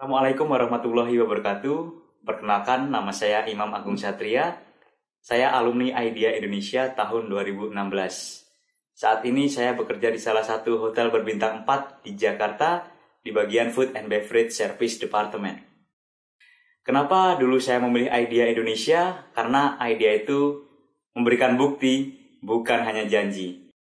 Assalamualaikum warahmatullahi wabarakatuh. Perkenalkan, nama saya Imam Agung Satria. Saya alumni Idea Indonesia tahun 2016. Saat ini saya bekerja di salah satu hotel berbintang 4 di Jakarta di bagian Food and Beverage Service Department. Kenapa dulu saya memilih Idea Indonesia? Karena Idea itu memberikan bukti, bukan hanya janji.